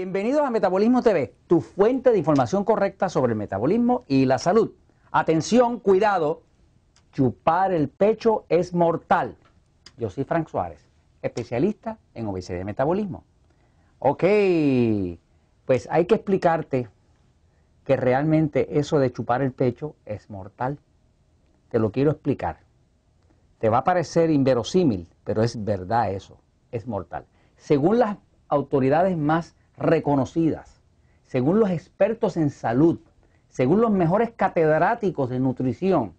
Bienvenidos a Metabolismo TV, tu fuente de información correcta sobre el metabolismo y la salud. Atención, cuidado, chupar el pecho es mortal. Yo soy Frank Suárez, especialista en obesidad y metabolismo. Ok, pues hay que explicarte que realmente eso de chupar el pecho es mortal. Te lo quiero explicar. Te va a parecer inverosímil, pero es verdad eso, es mortal. Según las autoridades más reconocidas, según los expertos en salud, según los mejores catedráticos de nutrición,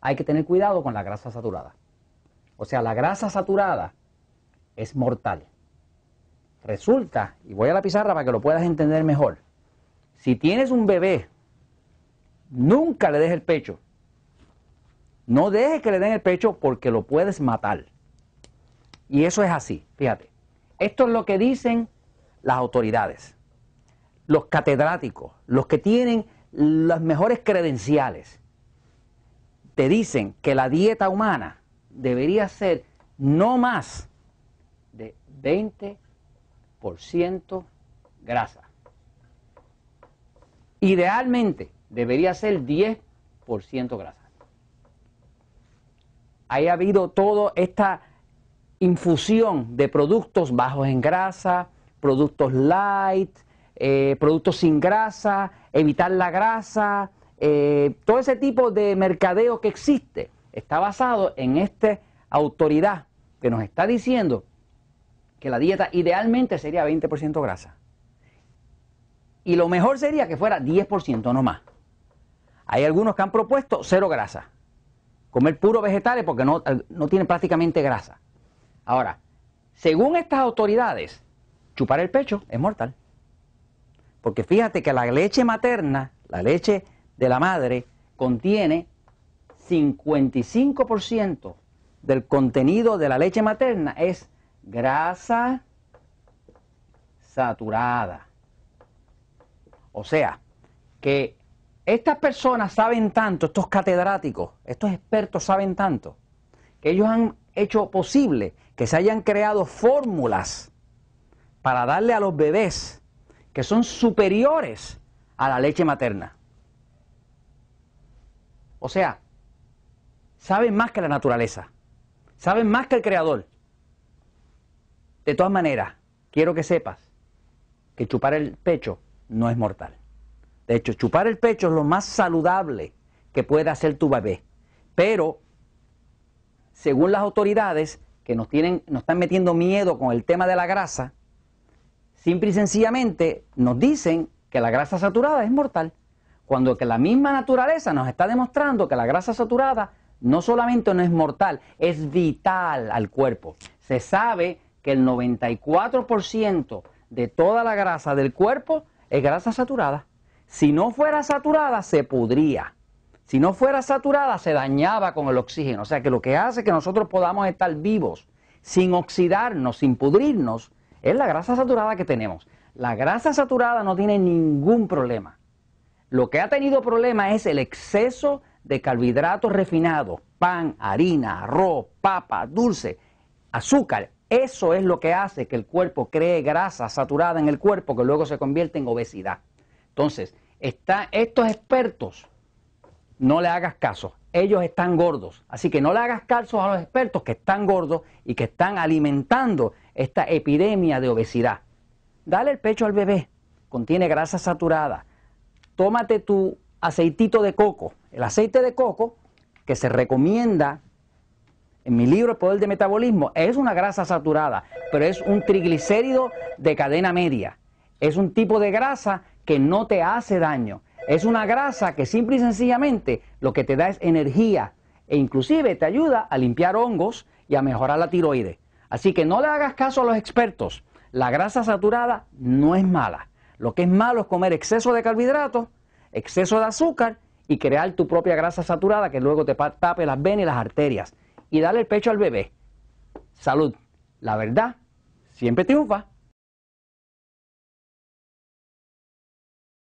hay que tener cuidado con la grasa saturada. O sea, la grasa saturada es mortal. Resulta, y voy a la pizarra para que lo puedas entender mejor, si tienes un bebé, nunca le dejes el pecho. No dejes que le den el pecho porque lo puedes matar. Y eso es así, fíjate. Esto es lo que dicen las autoridades, los catedráticos, los que tienen las mejores credenciales, te dicen que la dieta humana debería ser no más de 20% grasa. Idealmente debería ser 10% grasa. Ahí ha habido toda esta infusión de productos bajos en grasa, productos light, eh, productos sin grasa, evitar la grasa, eh, todo ese tipo de mercadeo que existe está basado en esta autoridad que nos está diciendo que la dieta idealmente sería 20% grasa. Y lo mejor sería que fuera 10% no más. Hay algunos que han propuesto cero grasa. Comer puro vegetales porque no, eh, no tienen prácticamente grasa. Ahora, según estas autoridades, chupar el pecho es mortal. Porque fíjate que la leche materna, la leche de la madre, contiene 55% del contenido de la leche materna es grasa saturada. O sea, que estas personas saben tanto, estos catedráticos, estos expertos saben tanto, que ellos han hecho posible que se hayan creado fórmulas para darle a los bebés que son superiores a la leche materna. O sea, saben más que la naturaleza, saben más que el Creador. De todas maneras, quiero que sepas que chupar el pecho no es mortal. De hecho, chupar el pecho es lo más saludable que puede hacer tu bebé. Pero, según las autoridades que nos, tienen, nos están metiendo miedo con el tema de la grasa, Simple y sencillamente nos dicen que la grasa saturada es mortal, cuando que la misma naturaleza nos está demostrando que la grasa saturada no solamente no es mortal, es vital al cuerpo. Se sabe que el 94% de toda la grasa del cuerpo es grasa saturada. Si no fuera saturada, se pudría. Si no fuera saturada, se dañaba con el oxígeno. O sea que lo que hace que nosotros podamos estar vivos sin oxidarnos, sin pudrirnos, es la grasa saturada que tenemos. La grasa saturada no tiene ningún problema. Lo que ha tenido problema es el exceso de carbohidratos refinados, pan, harina, arroz, papa, dulce, azúcar. Eso es lo que hace que el cuerpo cree grasa saturada en el cuerpo que luego se convierte en obesidad. Entonces, está, estos expertos no le hagas caso. Ellos están gordos. Así que no le hagas caso a los expertos que están gordos y que están alimentando esta epidemia de obesidad. Dale el pecho al bebé. Contiene grasa saturada. Tómate tu aceitito de coco. El aceite de coco que se recomienda en mi libro El Poder de Metabolismo es una grasa saturada, pero es un triglicérido de cadena media. Es un tipo de grasa que no te hace daño es una grasa que simple y sencillamente lo que te da es energía e inclusive te ayuda a limpiar hongos y a mejorar la tiroides. Así que no le hagas caso a los expertos. La grasa saturada no es mala. Lo que es malo es comer exceso de carbohidratos, exceso de azúcar y crear tu propia grasa saturada que luego te tape las venas y las arterias. Y dale el pecho al bebé. Salud. La verdad siempre triunfa.